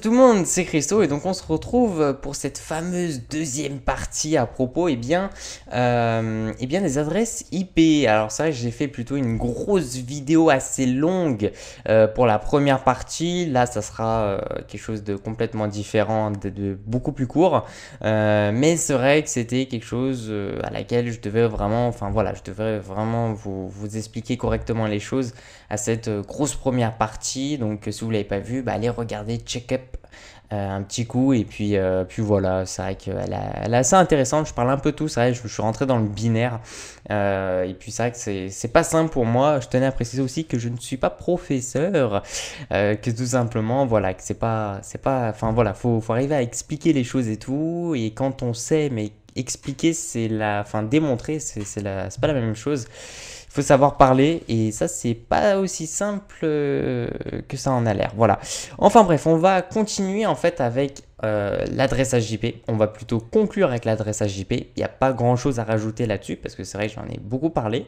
tout le monde, c'est Christo et donc on se retrouve pour cette fameuse deuxième partie à propos et eh bien, et euh, eh bien des adresses IP. Alors ça j'ai fait plutôt une grosse vidéo assez longue euh, pour la première partie. Là ça sera euh, quelque chose de complètement différent, de, beaucoup plus court. mais c'est vrai que c'était quelque chose à laquelle je devais vraiment, enfin voilà, je devrais vraiment vous, expliquer correctement les choses à cette grosse première partie. Donc si vous l'avez pas vu, bah, allez regarder, check up euh, un petit coup, et puis, euh, puis voilà, c'est vrai qu'elle elle est assez intéressante, je parle un peu tout, c'est vrai, je, suis rentré dans le binaire, euh, et puis c'est vrai que c'est pas simple pour moi, je tenais à préciser aussi que je ne suis pas professeur, que tout simplement, voilà, que c'est pas, c'est pas, enfin voilà, faut, arriver à expliquer les choses et tout, et quand on sait, mais expliquer, c'est la, enfin démontrer, c'est la, c'est pas la même chose faut savoir parler et ça c'est pas aussi simple euh, que ça en a l'air. Voilà. Enfin bref, on va continuer en fait avec euh, l'adresse HJP. On va plutôt conclure avec l'adresse HJP. Il n'y a pas grand chose à rajouter là-dessus parce que c'est vrai que j'en ai beaucoup parlé.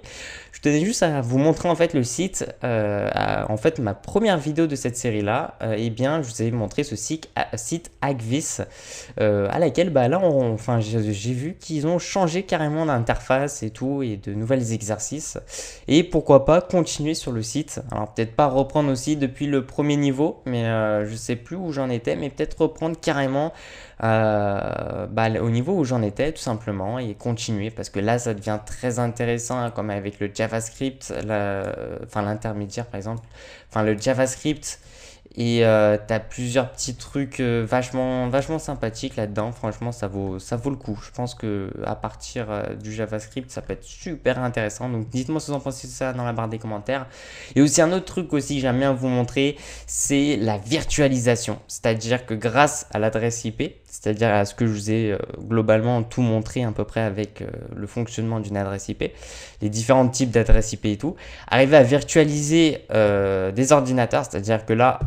Je tenais juste à vous montrer en fait le site. Euh, en fait, ma première vidéo de cette série-là, et euh, eh bien, je vous ai montré ce site, à, site Agvis à laquelle, bah là, enfin, j'ai vu qu'ils ont changé carrément d'interface et tout et de nouvelles exercices. Et pourquoi pas continuer sur le site. Alors peut-être pas reprendre aussi depuis le premier niveau, mais je sais plus où j'en étais, mais peut-être reprendre carrément euh, bah, au niveau où j'en étais tout simplement et continuer parce que là ça devient très intéressant hein, comme avec le JavaScript, enfin l'intermédiaire par exemple, enfin le JavaScript et euh, t'as plusieurs petits trucs euh, vachement, vachement sympathiques là-dedans. Franchement, ça vaut, ça vaut le coup. Je pense que à partir euh, du JavaScript, ça peut être super intéressant. Donc dites-moi ce que vous en pensez de ça dans la barre des commentaires. Et aussi un autre truc aussi que j'aime bien vous montrer, c'est la virtualisation. C'est-à-dire que grâce à l'adresse IP, c'est-à-dire à ce que je vous ai euh, globalement tout montré à peu près avec le fonctionnement d'une adresse IP, les différents types d'adresses IP et tout, arriver à virtualiser des ordinateurs, c'est-à-dire que là,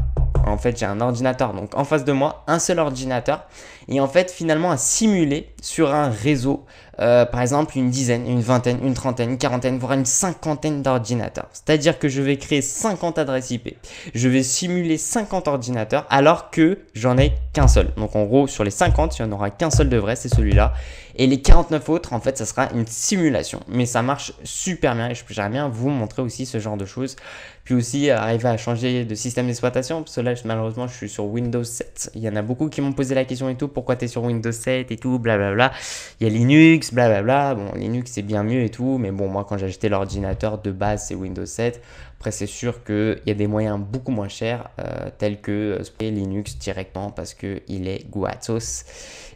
en fait j'ai un ordinateur, donc en face de moi, un seul ordinateur, et en fait finalement à simuler sur un réseau euh, par exemple une dizaine, une vingtaine, une trentaine, une quarantaine, voire une cinquantaine d'ordinateurs. C'est-à-dire que je vais créer 50 adresses IP. Je vais simuler 50 ordinateurs alors que j'en ai qu'un seul. Donc en gros, sur les 50, il n'y en aura qu'un seul de vrai, c'est celui-là. Et les 49 autres, en fait, ça sera une simulation. Mais ça marche super bien et j'aimerais bien vous montrer aussi ce genre de choses. Puis aussi, euh, arriver à changer de système d'exploitation, parce que là, malheureusement, je suis sur Windows 7. Il y en a beaucoup qui m'ont posé la question et tout, pourquoi tu es sur Windows 7 et tout, blablabla. Il y a Linux, blablabla. Bon, Linux c'est bien mieux et tout, mais bon, moi quand j'ai acheté l'ordinateur de base, c'est Windows 7. Après, c'est sûr qu'il y a des moyens beaucoup moins chers, euh, tels que euh, Linux directement parce qu'il est guatos.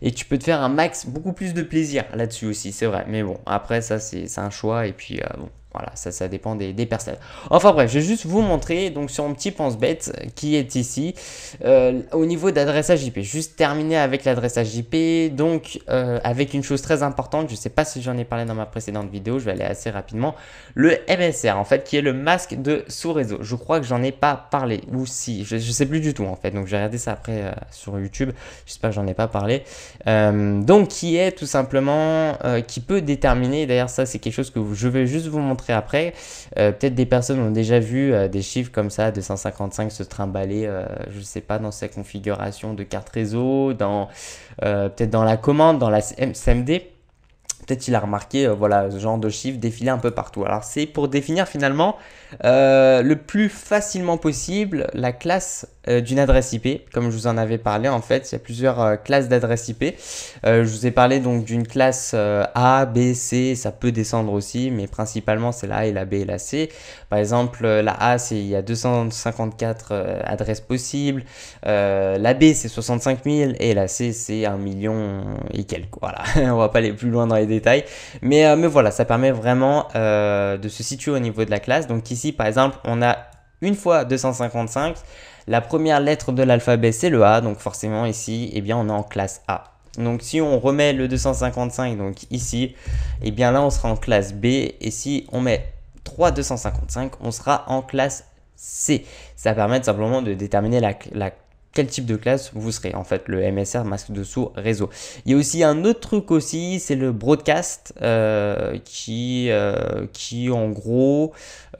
Et tu peux te faire un max, beaucoup plus de plaisir là-dessus aussi, c'est vrai. Mais bon, après, ça c'est un choix et puis euh, bon. Voilà, ça, ça dépend des, personnes. Enfin bref, je vais juste vous montrer donc sur mon petit pense-bête euh, qui est ici euh, au niveau d'adressage IP. Juste terminer avec l'adressage IP, donc euh, avec une chose très importante, je ne sais pas si j'en ai parlé dans ma précédente vidéo, je vais aller assez rapidement, le MSR en fait qui est le masque de sous-réseau. Je crois que j'en ai pas parlé ou si, je, ne sais plus du tout en fait, donc j'ai regardé ça après sur YouTube, j'espère que j'en ai pas parlé. donc qui est tout simplement, qui peut déterminer, d'ailleurs ça c'est quelque chose que je vais juste vous montrer après. Euh, peut-être des personnes ont déjà vu euh, des chiffres comme ça, 255 se trimballer, euh, je ne sais pas, dans sa configuration de carte réseau, dans peut-être dans la commande, dans la CMD. Peut-être il a remarqué euh, voilà, ce genre de chiffres défiler un peu partout. Alors c'est pour définir finalement euh, le plus facilement possible la classe euh, d'une adresse IP. Comme je vous en avais parlé en fait, il y a plusieurs classes d'adresses IP. je vous ai parlé donc d'une classe A, B, C, ça peut descendre aussi, mais principalement c'est la A et la B et la C. Par exemple la A c'est il y a 254 adresses possibles, la B c'est 65 000 et la C c'est 1 million et quelques. Voilà, on va pas aller plus loin dans les euh, mais, voilà, ça permet vraiment euh, de se situer au niveau de la classe. Donc ici, par exemple, on a une fois 255. La première lettre de l'alphabet, c'est le A. Donc forcément, ici, et eh bien, on est en classe A. Donc si on remet le 255 donc ici, et eh bien là on sera en classe B et si on met 3 255, on sera en classe C. Ça permet simplement de déterminer la, la, quel type de classe vous serez. En fait, le MSR, masque de réseau. Il y a aussi un autre truc aussi, c'est le broadcast euh, qui, euh, qui en gros,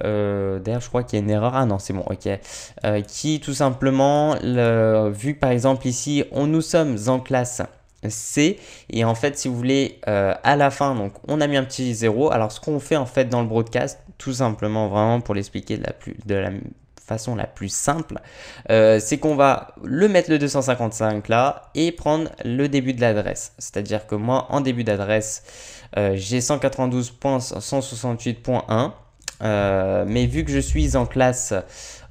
euh, d'ailleurs je crois qu'il y a une erreur, ah non c'est bon, ok, qui tout simplement, vu par exemple ici, on nous sommes en classe C. Et en fait, si vous voulez, à la fin, donc on a mis un petit zéro. Alors, ce qu'on fait en fait dans le broadcast, tout simplement, vraiment pour l'expliquer de la plus, de la façon la plus simple, euh, c'est qu'on va le mettre le 255 là et prendre le début de l'adresse. C'est-à-dire que moi, en début d'adresse, euh, j'ai 192.168.1. Euh, mais vu que je suis en classe,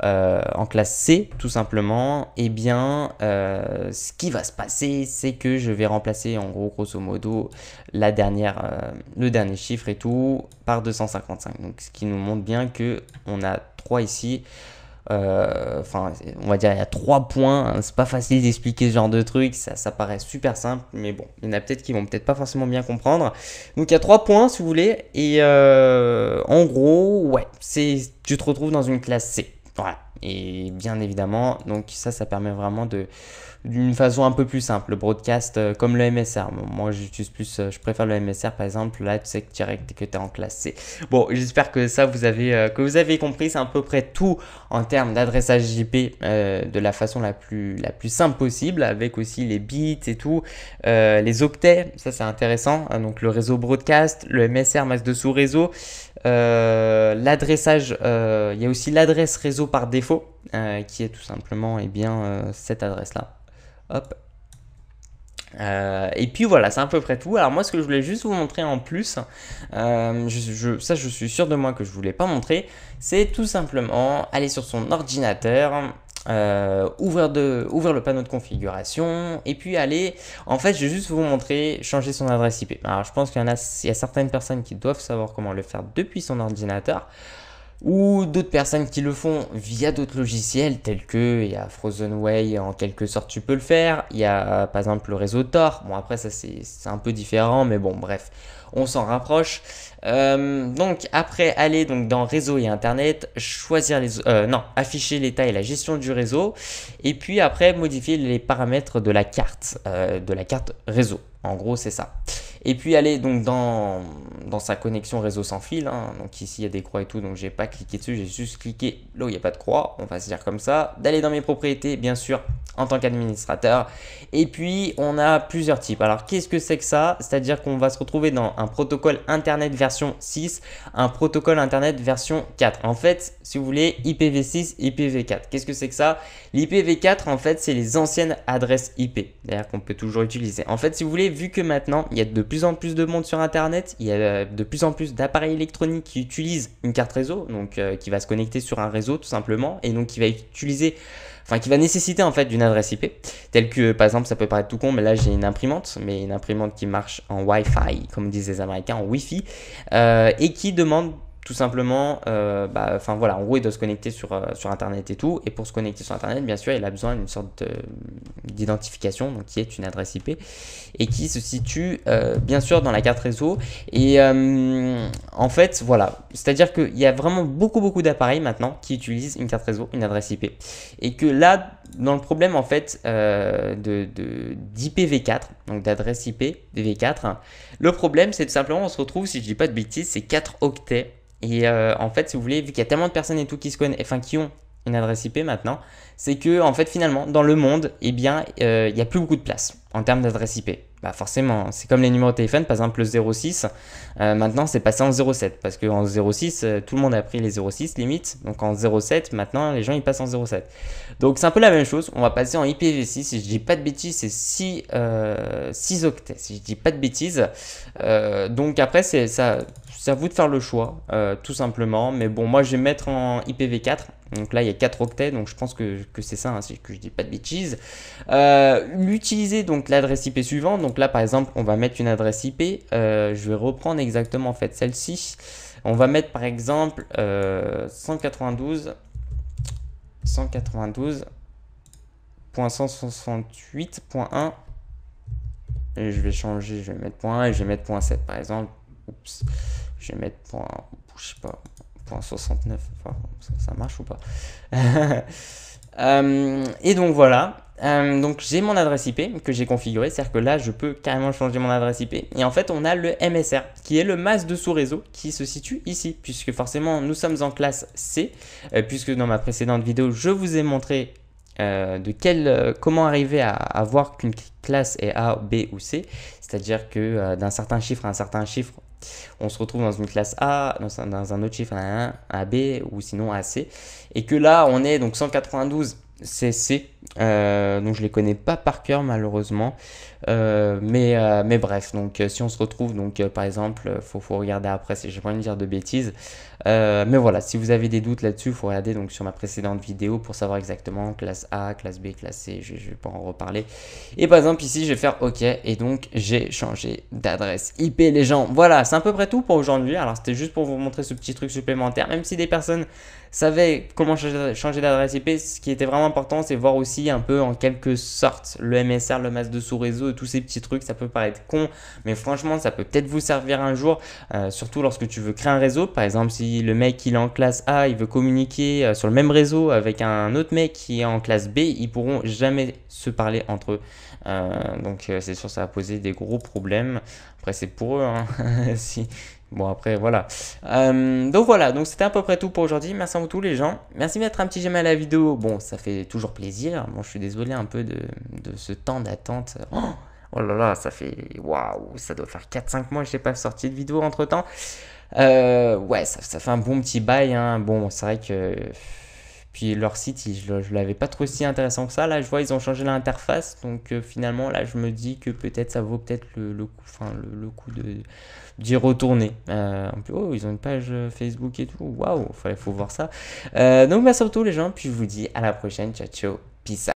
en classe C tout simplement, eh bien ce qui va se passer c'est que je vais remplacer en gros grosso modo la dernière, le dernier chiffre et tout par 255. Donc ce qui nous montre bien que on a 3 ici euh, enfin, on va dire, il y a trois points. Hein. c'est pas facile d'expliquer ce genre de truc. Ça, ça paraît super simple, mais bon, il y en a peut-être qui vont peut-être pas forcément bien comprendre. Donc, il y a trois points, si vous voulez. Et euh, en gros, ouais, c'est, tu te retrouves dans une classe C. Voilà. Et bien évidemment, donc ça, ça permet vraiment de d'une façon un peu plus simple, le broadcast euh, comme le MSR. moi, j'utilise plus, euh, je préfère le MSR par exemple. Là, tu sais que direct que tu es en classe C. Bon, j'espère que ça vous avez euh, que vous avez compris, c'est à peu près tout en termes d'adressage IP de la façon la plus la plus simple possible, avec aussi les bits et tout, les octets. Ça, c'est intéressant. Hein. donc le réseau broadcast, le MSR, masse de sous réseau. l'adressage, il y a aussi l'adresse réseau par défaut qui est tout simplement et eh bien cette adresse là. Euh, et puis voilà, c'est à peu près tout. Alors moi, ce que je voulais juste vous montrer en plus, euh, ça je suis sûr de moi que je ne voulais pas montrer, c'est tout simplement aller sur son ordinateur, euh, ouvrir, le panneau de configuration et puis aller, en fait, je vais juste vous montrer changer son adresse IP. Alors je pense qu'il y a certaines personnes qui doivent savoir comment le faire depuis son ordinateur ou d'autres personnes qui le font via d'autres logiciels tels que il y a Frozen Way en quelque sorte tu peux le faire, il y a par exemple le réseau Tor. Bon après ça c'est un peu différent mais bon bref, on s'en rapproche. Euh, donc après aller donc dans réseau et internet, choisir les euh, non, afficher l'état et la gestion du réseau et puis après modifier les paramètres de la carte euh, de la carte réseau. En gros, c'est ça. Et puis aller donc dans dans sa connexion réseau sans fil. Hein. Donc ici il y a des croix et tout, donc j'ai pas cliqué dessus, j'ai juste cliqué là où il n'y a pas de croix, on va se dire comme ça. D'aller dans mes propriétés, bien sûr, en tant qu'administrateur. Et puis on a plusieurs types. Alors qu'est-ce que c'est que ça C'est-à-dire qu'on va se retrouver dans un protocole Internet version 6, un protocole Internet version 4. En fait, si vous voulez, IPv6, IPv4. Qu'est-ce que c'est que ça L'IPv4, en fait, c'est les anciennes adresses IP, d'ailleurs qu'on peut toujours utiliser. En fait, si vous voulez, vu que maintenant, il y a de plus en plus de monde sur Internet, il y a euh, euh, de plus en plus d'appareils électroniques qui utilisent une carte réseau, donc euh, qui va se connecter sur un réseau tout simplement, et donc qui va utiliser, enfin qui va nécessiter en fait d'une adresse IP, telle que par exemple ça peut paraître tout con, mais là j'ai une imprimante, mais une imprimante qui marche en Wi-Fi, comme disent les Américains, en Wi-Fi, euh, et qui demande tout simplement, euh, bah, enfin voilà, en gros, il doit se connecter sur, euh, sur Internet et tout. Et pour se connecter sur Internet, bien sûr, il a besoin d'une sorte d'identification, donc qui est une adresse IP, et qui se situe euh, bien sûr dans la carte réseau. Et en fait, voilà, c'est-à-dire qu'il y a vraiment beaucoup, beaucoup d'appareils maintenant qui utilisent une carte réseau, une adresse IP. Et que là, dans le problème en fait de d'IPv4, donc d'adresse IP 4 le problème c'est tout simplement, on se retrouve, si je dis pas de bêtises, c'est 4 octets et euh, en fait, si vous voulez, vu qu'il y a tellement de personnes et tout qui se connaissent, enfin qui ont une adresse IP maintenant, c'est que en fait finalement dans le monde, eh bien, euh, il n'y a plus beaucoup de place en termes d'adresse IP. Bah forcément, c'est comme les numéros de téléphone, par exemple le 06, euh, maintenant c'est passé en 07, parce que en 06, euh, tout le monde a pris les 06 limite, donc en 07, maintenant les gens ils passent en 07. Donc c'est un peu la même chose, on va passer en IPv6, si je dis pas de bêtises, c'est 6, euh, 6 octets, si je dis pas de bêtises. Euh, donc après, c'est ça, c'est à vous de faire le choix, tout simplement, mais bon, moi je vais mettre en IPv4, donc là, il y a 4 octets, donc je pense que, c'est ça, hein, si que je dis pas de bêtises. Euh, utiliser donc l'adresse IP suivante. Donc là, par exemple, on va mettre une adresse IP. Euh, je vais reprendre exactement en fait celle-ci. On va mettre par exemple 192 euh, 192.168.1 et je vais changer, je vais mettre .1 et je vais mettre .7 par exemple. Oups, je vais mettre je sais pas, 69, ça marche ou pas euh, Et donc voilà. Euh, donc j'ai mon adresse IP que j'ai configuré. c'est-à-dire que là je peux carrément changer mon adresse IP. Et en fait on a le MSR qui est le masque de sous-réseau qui se situe ici, puisque forcément nous sommes en classe C, euh, puisque dans ma précédente vidéo je vous ai montré de quel, comment arriver à, à voir qu'une classe est A, B ou C, c'est-à-dire que d'un certain chiffre à un certain chiffre on se retrouve dans une classe A, dans un, autre chiffre a B ou sinon C. et que là on est donc 192 CC euh, donc je les connais pas par cœur malheureusement, euh, mais, euh, mais bref. Donc si on se retrouve, donc par exemple, faut, faut regarder après. Si j'ai pas envie de dire de bêtises, mais voilà. Si vous avez des doutes là-dessus, faut regarder donc sur ma précédente vidéo pour savoir exactement classe A, classe B, classe C. Je, je vais pas en reparler. Et par exemple ici, je vais faire OK et donc j'ai changé d'adresse IP les gens. Voilà, c'est à peu près tout pour aujourd'hui. Alors c'était juste pour vous montrer ce petit truc supplémentaire. Même si des personnes savaient comment changer d'adresse IP, ce qui était vraiment important, c'est voir aussi un peu en quelque sorte le MSR, le masque de sous-réseau et tous ces petits trucs. Ça peut paraître con, mais franchement, ça peut peut-être vous servir un jour, euh, surtout lorsque tu veux créer un réseau. Par exemple, si le mec il est en classe A, il veut communiquer euh, sur le même réseau avec un autre mec qui est en classe B, ils pourront jamais se parler entre eux. Euh, donc c'est sûr, ça va poser des gros problèmes. Après, c'est pour eux. Hein. si, Bon, après, voilà. Euh, donc voilà, donc c'était à peu près tout pour aujourd'hui. Merci à vous tous les gens. Merci de mettre un petit j'aime à la vidéo. Bon, ça fait toujours plaisir. Bon, je suis désolé un peu de, ce temps d'attente. Oh, oh, là là, ça fait... Waouh, ça doit faire 4-5 mois que n'ai pas sorti de vidéo entre-temps. Euh, ouais, ça, fait un bon petit bail. Hein. Bon, c'est vrai que... Puis leur site, je, ne l'avais pas trop si intéressant que ça. Là, je vois, ils ont changé l'interface. Donc euh, finalement, là, je me dis que peut-être ça vaut peut-être le, coup, le coup de d'y retourner. Euh, en plus, oh, ils ont une page euh, Facebook et tout. Waouh, il faut voir ça. Euh, donc, merci à tous les gens. Puis je vous dis à la prochaine. Ciao, ciao. Peace.